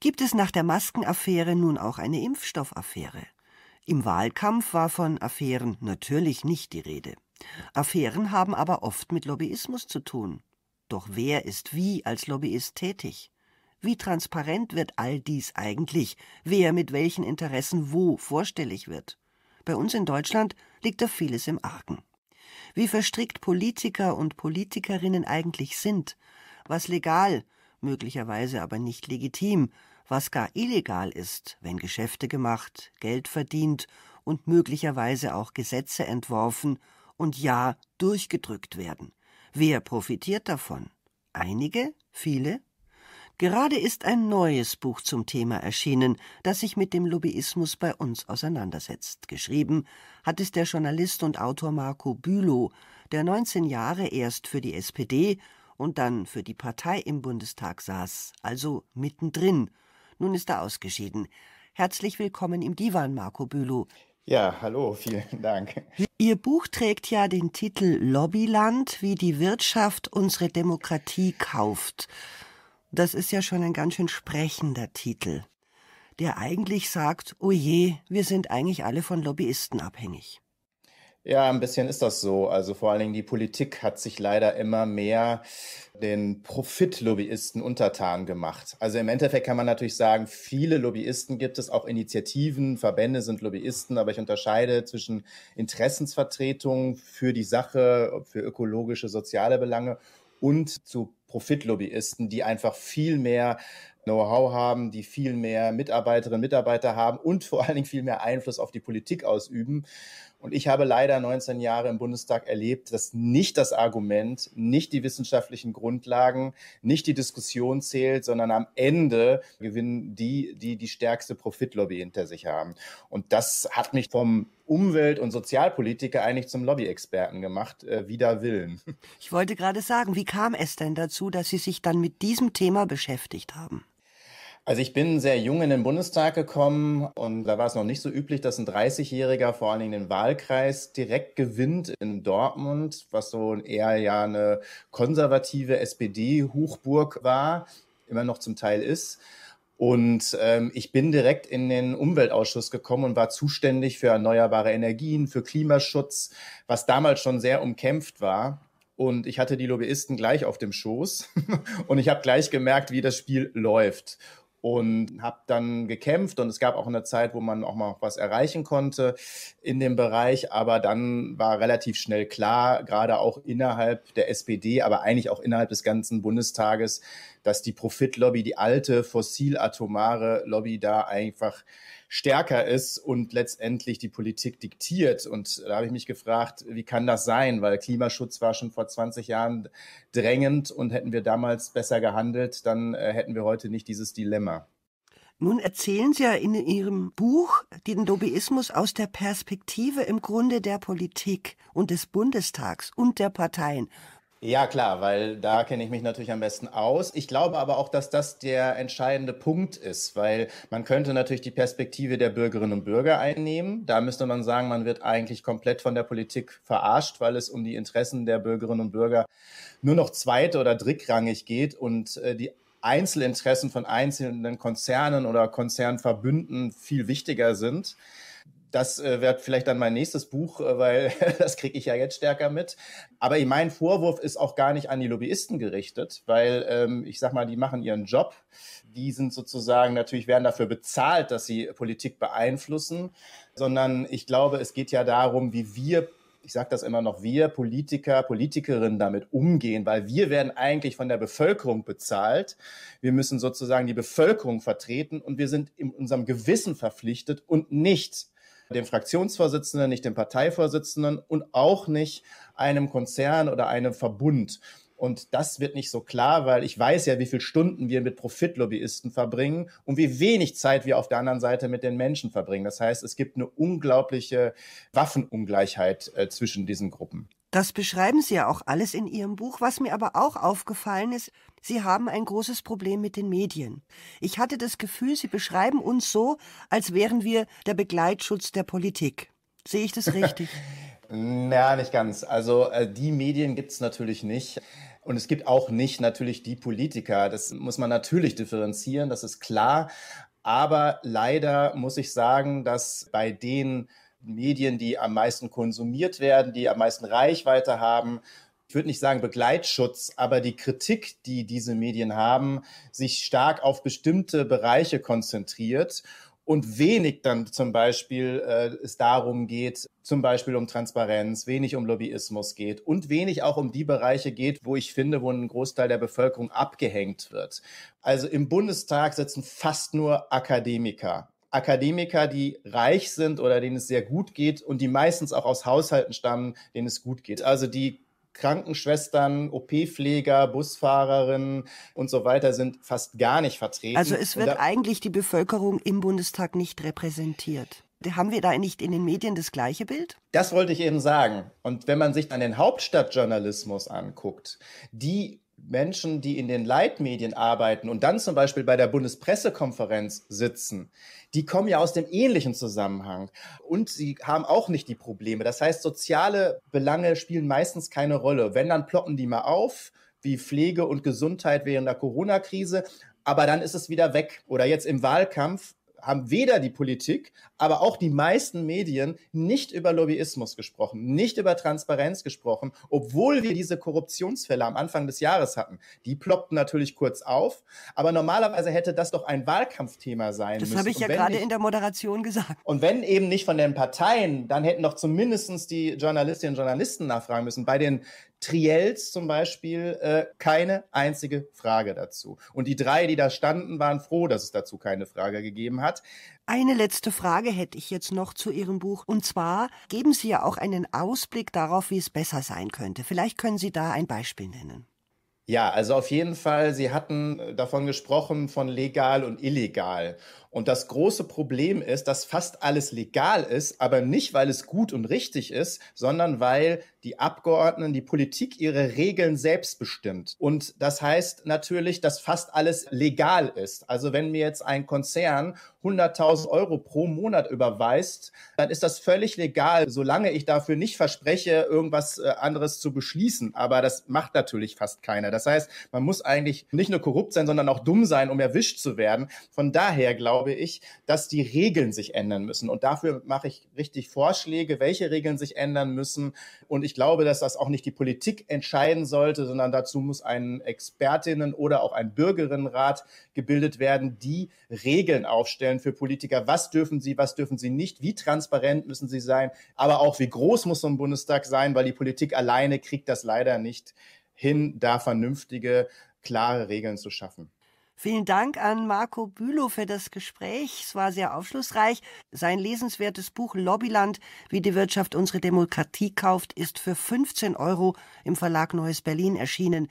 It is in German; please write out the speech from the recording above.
gibt es nach der Maskenaffäre nun auch eine Impfstoffaffäre. Im Wahlkampf war von Affären natürlich nicht die Rede. Affären haben aber oft mit Lobbyismus zu tun. Doch wer ist wie als Lobbyist tätig? Wie transparent wird all dies eigentlich, wer mit welchen Interessen wo vorstellig wird? Bei uns in Deutschland liegt da vieles im Argen. Wie verstrickt Politiker und Politikerinnen eigentlich sind, was legal, möglicherweise aber nicht legitim, was gar illegal ist, wenn Geschäfte gemacht, Geld verdient und möglicherweise auch Gesetze entworfen und ja durchgedrückt werden. Wer profitiert davon? Einige? Viele? Gerade ist ein neues Buch zum Thema erschienen, das sich mit dem Lobbyismus bei uns auseinandersetzt. Geschrieben hat es der Journalist und Autor Marco Bülow, der 19 Jahre erst für die SPD und dann für die Partei im Bundestag saß, also mittendrin. Nun ist er ausgeschieden. Herzlich willkommen im Divan, Marco Bülow. Ja, hallo, vielen Dank. Ihr Buch trägt ja den Titel Lobbyland, wie die Wirtschaft unsere Demokratie kauft. Das ist ja schon ein ganz schön sprechender Titel, der eigentlich sagt, oh je, wir sind eigentlich alle von Lobbyisten abhängig. Ja, ein bisschen ist das so. Also vor allen Dingen die Politik hat sich leider immer mehr den Profitlobbyisten untertan gemacht. Also im Endeffekt kann man natürlich sagen, viele Lobbyisten gibt es, auch Initiativen, Verbände sind Lobbyisten, aber ich unterscheide zwischen Interessensvertretung für die Sache, für ökologische, soziale Belange und zu Profitlobbyisten, die einfach viel mehr Know-how haben, die viel mehr Mitarbeiterinnen und Mitarbeiter haben und vor allen Dingen viel mehr Einfluss auf die Politik ausüben. Und ich habe leider 19 Jahre im Bundestag erlebt, dass nicht das Argument, nicht die wissenschaftlichen Grundlagen, nicht die Diskussion zählt, sondern am Ende gewinnen die, die die stärkste Profitlobby hinter sich haben. Und das hat mich vom Umwelt- und Sozialpolitiker eigentlich zum Lobbyexperten gemacht, äh, wider Willen. Ich wollte gerade sagen, wie kam es denn dazu, dass Sie sich dann mit diesem Thema beschäftigt haben? Also ich bin sehr jung in den Bundestag gekommen und da war es noch nicht so üblich, dass ein 30-Jähriger vor allen Dingen den Wahlkreis direkt gewinnt in Dortmund, was so eher ja eine konservative SPD-Hochburg war, immer noch zum Teil ist. Und ähm, ich bin direkt in den Umweltausschuss gekommen und war zuständig für erneuerbare Energien, für Klimaschutz, was damals schon sehr umkämpft war und ich hatte die Lobbyisten gleich auf dem Schoß und ich habe gleich gemerkt, wie das Spiel läuft und habe dann gekämpft und es gab auch eine Zeit, wo man auch mal was erreichen konnte in dem Bereich, aber dann war relativ schnell klar, gerade auch innerhalb der SPD, aber eigentlich auch innerhalb des ganzen Bundestages, dass die Profitlobby, die alte fossilatomare Lobby da einfach stärker ist und letztendlich die Politik diktiert. Und da habe ich mich gefragt, wie kann das sein? Weil Klimaschutz war schon vor 20 Jahren drängend und hätten wir damals besser gehandelt, dann äh, hätten wir heute nicht dieses Dilemma. Nun erzählen Sie ja in Ihrem Buch den Lobbyismus aus der Perspektive im Grunde der Politik und des Bundestags und der Parteien. Ja, klar, weil da kenne ich mich natürlich am besten aus. Ich glaube aber auch, dass das der entscheidende Punkt ist, weil man könnte natürlich die Perspektive der Bürgerinnen und Bürger einnehmen. Da müsste man sagen, man wird eigentlich komplett von der Politik verarscht, weil es um die Interessen der Bürgerinnen und Bürger nur noch zweit- oder drittrangig geht und äh, die Einzelinteressen von einzelnen Konzernen oder Konzernverbünden viel wichtiger sind das äh, wird vielleicht dann mein nächstes Buch, äh, weil das kriege ich ja jetzt stärker mit. Aber ich, mein Vorwurf ist auch gar nicht an die Lobbyisten gerichtet, weil ähm, ich sag mal, die machen ihren Job. Die sind sozusagen natürlich werden dafür bezahlt, dass sie Politik beeinflussen, sondern ich glaube, es geht ja darum, wie wir ich sage das immer noch, wir Politiker, Politikerinnen damit umgehen, weil wir werden eigentlich von der Bevölkerung bezahlt. Wir müssen sozusagen die Bevölkerung vertreten und wir sind in unserem Gewissen verpflichtet und nicht dem Fraktionsvorsitzenden, nicht dem Parteivorsitzenden und auch nicht einem Konzern oder einem Verbund. Und das wird nicht so klar, weil ich weiß ja, wie viele Stunden wir mit Profitlobbyisten verbringen und wie wenig Zeit wir auf der anderen Seite mit den Menschen verbringen. Das heißt, es gibt eine unglaubliche Waffenungleichheit äh, zwischen diesen Gruppen. Das beschreiben Sie ja auch alles in Ihrem Buch. Was mir aber auch aufgefallen ist, Sie haben ein großes Problem mit den Medien. Ich hatte das Gefühl, Sie beschreiben uns so, als wären wir der Begleitschutz der Politik. Sehe ich das richtig? Na, nicht ganz. Also äh, die Medien gibt es natürlich nicht. Und es gibt auch nicht natürlich die Politiker. Das muss man natürlich differenzieren, das ist klar. Aber leider muss ich sagen, dass bei den Medien, die am meisten konsumiert werden, die am meisten Reichweite haben. Ich würde nicht sagen Begleitschutz, aber die Kritik, die diese Medien haben, sich stark auf bestimmte Bereiche konzentriert und wenig dann zum Beispiel äh, es darum geht, zum Beispiel um Transparenz, wenig um Lobbyismus geht und wenig auch um die Bereiche geht, wo ich finde, wo ein Großteil der Bevölkerung abgehängt wird. Also im Bundestag sitzen fast nur Akademiker Akademiker, die reich sind oder denen es sehr gut geht und die meistens auch aus Haushalten stammen, denen es gut geht. Also die Krankenschwestern, OP-Pfleger, Busfahrerinnen und so weiter sind fast gar nicht vertreten. Also es wird eigentlich die Bevölkerung im Bundestag nicht repräsentiert. Haben wir da nicht in den Medien das gleiche Bild? Das wollte ich eben sagen. Und wenn man sich an den Hauptstadtjournalismus anguckt, die Menschen, die in den Leitmedien arbeiten und dann zum Beispiel bei der Bundespressekonferenz sitzen, die kommen ja aus dem ähnlichen Zusammenhang und sie haben auch nicht die Probleme. Das heißt, soziale Belange spielen meistens keine Rolle. Wenn, dann ploppen die mal auf, wie Pflege und Gesundheit während der Corona-Krise, aber dann ist es wieder weg. Oder jetzt im Wahlkampf haben weder die Politik, aber auch die meisten Medien nicht über Lobbyismus gesprochen, nicht über Transparenz gesprochen, obwohl wir diese Korruptionsfälle am Anfang des Jahres hatten. Die ploppten natürlich kurz auf, aber normalerweise hätte das doch ein Wahlkampfthema sein das müssen. Das habe ich ja gerade in der Moderation gesagt. Und wenn eben nicht von den Parteien, dann hätten doch zumindestens die Journalistinnen und Journalisten nachfragen müssen. Bei den Triels zum Beispiel äh, keine einzige Frage dazu. Und die drei, die da standen, waren froh, dass es dazu keine Frage gegeben hat. Eine letzte Frage hätte ich jetzt noch zu Ihrem Buch. Und zwar geben Sie ja auch einen Ausblick darauf, wie es besser sein könnte. Vielleicht können Sie da ein Beispiel nennen. Ja, also auf jeden Fall, Sie hatten äh, davon gesprochen, von legal und illegal. Und das große Problem ist, dass fast alles legal ist, aber nicht, weil es gut und richtig ist, sondern weil die Abgeordneten, die Politik ihre Regeln selbst bestimmt. Und das heißt natürlich, dass fast alles legal ist. Also wenn mir jetzt ein Konzern 100.000 Euro pro Monat überweist, dann ist das völlig legal, solange ich dafür nicht verspreche, irgendwas äh, anderes zu beschließen. Aber das macht natürlich fast keiner. Das heißt, man muss eigentlich nicht nur korrupt sein, sondern auch dumm sein, um erwischt zu werden. Von daher glaube ich, dass die Regeln sich ändern müssen. Und dafür mache ich richtig Vorschläge, welche Regeln sich ändern müssen. Und ich glaube, dass das auch nicht die Politik entscheiden sollte, sondern dazu muss ein Expertinnen oder auch ein Bürgerinnenrat gebildet werden, die Regeln aufstellen stellen für Politiker. Was dürfen sie, was dürfen sie nicht? Wie transparent müssen sie sein? Aber auch wie groß muss so ein Bundestag sein? Weil die Politik alleine kriegt das leider nicht hin, da vernünftige, klare Regeln zu schaffen. Vielen Dank an Marco Bülow für das Gespräch. Es war sehr aufschlussreich. Sein lesenswertes Buch Lobbyland, wie die Wirtschaft unsere Demokratie kauft, ist für 15 Euro im Verlag Neues Berlin erschienen.